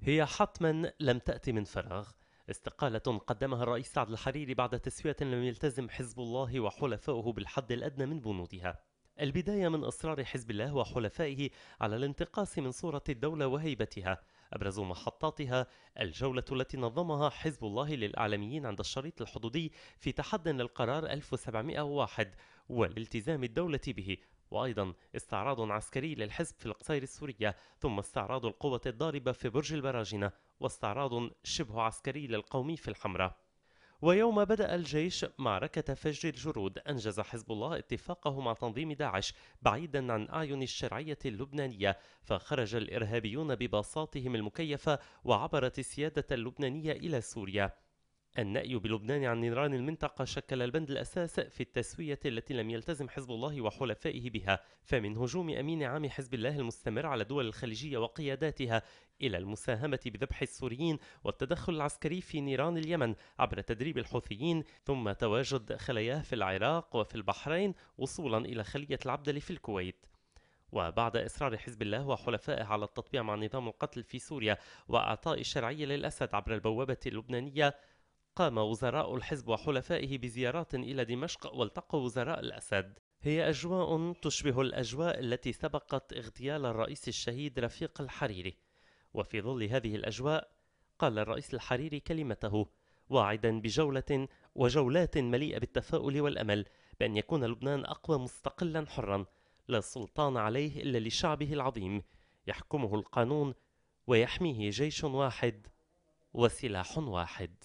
هي حتما لم تأتي من فراغ استقالة قدمها الرئيس سعد الحريري بعد تسوية لم يلتزم حزب الله وحلفائه بالحد الأدنى من بنودها البداية من إصرار حزب الله وحلفائه على الانتقاص من صورة الدولة وهيبتها أبرز محطاتها الجولة التي نظمها حزب الله للإعلاميين عند الشريط الحدودي في تحد للقرار 1701 والالتزام الدولة به وأيضا استعراض عسكري للحزب في القصير السورية ثم استعراض القوة الضاربة في برج البراجنة واستعراض شبه عسكري للقومي في الحمراء ويوم بدأ الجيش معركة فجر الجرود أنجز حزب الله اتفاقه مع تنظيم داعش بعيدا عن أعين الشرعية اللبنانية فخرج الإرهابيون بباصاتهم المكيفة وعبرت السيادة اللبنانية إلى سوريا النأي بلبنان عن نيران المنطقة شكل البند الأساس في التسوية التي لم يلتزم حزب الله وحلفائه بها فمن هجوم أمين عام حزب الله المستمر على دول الخليجية وقياداتها إلى المساهمة بذبح السوريين والتدخل العسكري في نيران اليمن عبر تدريب الحوثيين ثم تواجد خلاياه في العراق وفي البحرين وصولا إلى خلية العبدل في الكويت وبعد إصرار حزب الله وحلفائه على التطبيع مع نظام القتل في سوريا وإعطاء الشرعية للأسد عبر البوابة اللبنانية قام وزراء الحزب وحلفائه بزيارات إلى دمشق والتقوا وزراء الأسد هي أجواء تشبه الأجواء التي سبقت اغتيال الرئيس الشهيد رفيق الحريري وفي ظل هذه الأجواء قال الرئيس الحريري كلمته واعدا بجولة وجولات مليئة بالتفاؤل والأمل بأن يكون لبنان أقوى مستقلا حرا لا سلطان عليه إلا لشعبه العظيم يحكمه القانون ويحميه جيش واحد وسلاح واحد